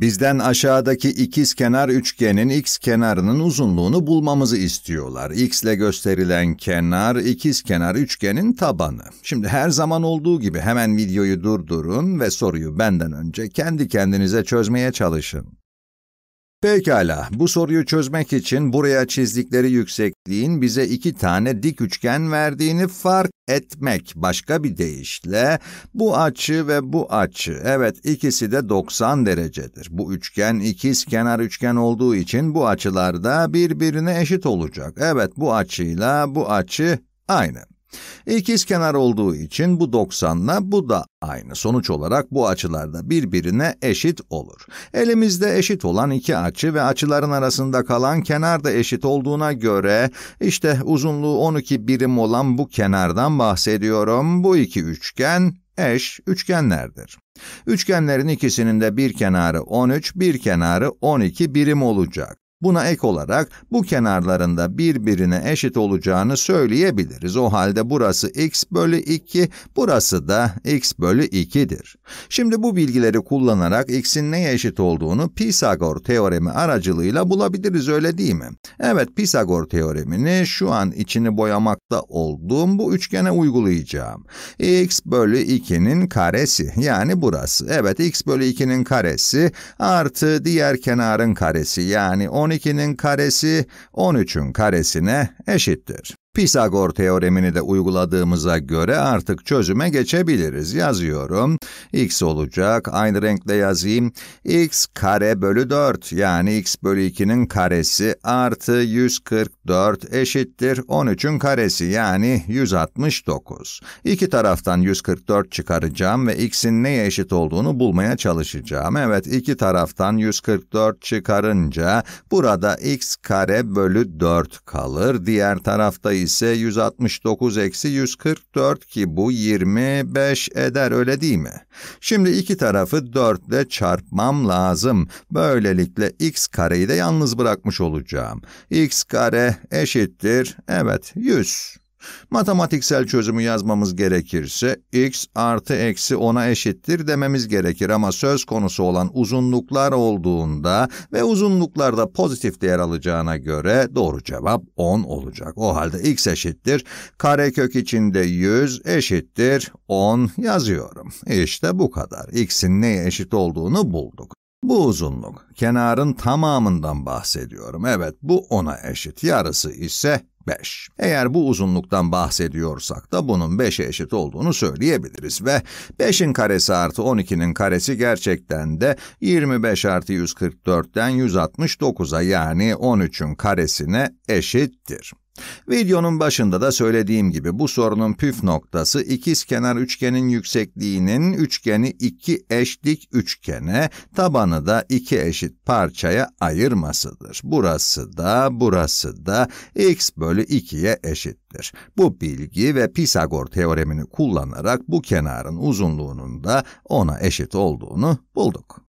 Bizden aşağıdaki ikiz kenar üçgenin x kenarının uzunluğunu bulmamızı istiyorlar. x ile gösterilen kenar ikiz kenar üçgenin tabanı. Şimdi her zaman olduğu gibi hemen videoyu durdurun ve soruyu benden önce kendi kendinize çözmeye çalışın. Pekala, bu soruyu çözmek için buraya çizdikleri yüksekliğin bize iki tane dik üçgen verdiğini fark etmek. Başka bir deyişle, bu açı ve bu açı, evet ikisi de 90 derecedir. Bu üçgen ikiz kenar üçgen olduğu için bu açılar da birbirine eşit olacak. Evet, bu açıyla bu açı aynı. İkiz kenar olduğu için bu 90'la bu da aynı. Sonuç olarak bu açılar da birbirine eşit olur. Elimizde eşit olan iki açı ve açıların arasında kalan kenar da eşit olduğuna göre işte uzunluğu 12 birim olan bu kenardan bahsediyorum. Bu iki üçgen eş üçgenlerdir. Üçgenlerin ikisinin de bir kenarı 13, bir kenarı 12 birim olacak. Buna ek olarak bu kenarlarında birbirine eşit olacağını söyleyebiliriz. O halde burası x bölü 2, burası da x bölü 2'dir. Şimdi bu bilgileri kullanarak x'in neye eşit olduğunu Pisagor teoremi aracılığıyla bulabiliriz öyle değil mi? Evet Pisagor teoremini şu an içini boyamakta olduğum bu üçgene uygulayacağım. x bölü 2'nin karesi yani burası. Evet x bölü 2'nin karesi artı diğer kenarın karesi yani 10 12'nin karesi 13'ün karesine eşittir. Pisagor teoremini de uyguladığımıza göre artık çözüme geçebiliriz. Yazıyorum. x olacak. Aynı renkle yazayım. x kare bölü 4 yani x bölü 2'nin karesi artı 144 eşittir 13'ün karesi yani 169. İki taraftan 144 çıkaracağım ve x'in neye eşit olduğunu bulmaya çalışacağım. Evet iki taraftan 144 çıkarınca burada x kare bölü 4 kalır. Diğer tarafta ise ise 169 eksi 144 ki bu 25 eder öyle değil mi? Şimdi iki tarafı 4 ile çarpmam lazım. Böylelikle x kareyi de yalnız bırakmış olacağım. x kare eşittir, evet 100. Matematiksel çözümü yazmamız gerekirse x artı eksi 10'a eşittir dememiz gerekir ama söz konusu olan uzunluklar olduğunda ve uzunluklarda pozitif değer alacağına göre doğru cevap 10 olacak. O halde x eşittir karekök içinde 100 eşittir 10 yazıyorum. İşte bu kadar. x'in neye eşit olduğunu bulduk. Bu uzunluk, kenarın tamamından bahsediyorum. Evet, bu ona eşit. Yarısı ise 5. Eğer bu uzunluktan bahsediyorsak da bunun 5'e eşit olduğunu söyleyebiliriz ve 5'in karesi artı 12'nin karesi gerçekten de 25 artı 144'ten 169'a yani 13'ün karesine eşittir. Videonun başında da söylediğim gibi bu sorunun püf noktası ikizkenar üçgenin yüksekliğinin üçgeni iki eşlik üçgene, tabanı da iki eşit parçaya ayırmasıdır. Burası da burası da x bölü 2'ye eşittir. Bu bilgi ve Pisagor teoremini kullanarak bu kenarın uzunluğunun da ona eşit olduğunu bulduk.